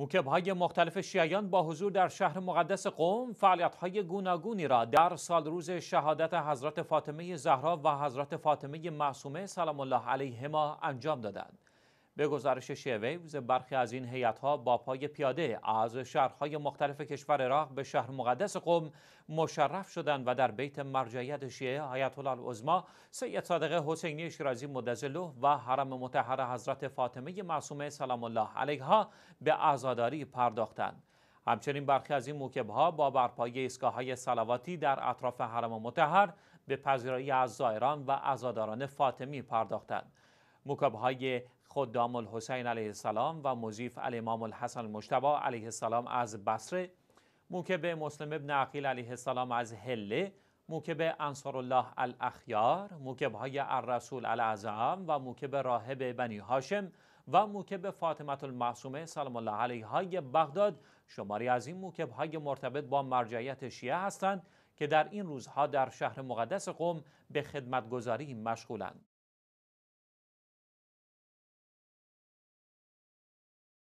موکب های مختلف شیعیان با حضور در شهر مقدس قوم فعالیت های گوناگونی را در سال روز شهادت حضرت فاطمه زهرا و حضرت فاطمه معصومه سلام الله علیهما انجام دادند. به گزارش ویوز برخی از این ها با پای پیاده از شهرهای مختلف کشور عراق به شهر مقدس قم مشرف شدند و در بیت مرجعیت شیعه آیت الله العظما سید صادق حسینی شیرازی مدظله و حرم مطهر حضرت فاطمه معصومه سلام الله علیها به عزاداری پرداختند همچنین برخی از این موکبها با برپایی اسکاهای های سلواتی در اطراف حرم متحر به پذیرایی از زائران و عزاداران فاطمی پرداختند موکبهای خدام الحسین علیه السلام و مضیف الامام الحسن مشتبا علیه السلام از بصره موکب مسلم ابن عقیل علیه السلام از هله موکب انصار الله الاخیار موکب های الرسول الاعظم و موکب راهب بنی هاشم و موکب فاطمت المعصومه سلام الله علیه های بغداد شماری از این موکب های مرتبط با مرجعیت شیعه هستند که در این روزها در شهر مقدس قوم به خدمتگذاری مشغولند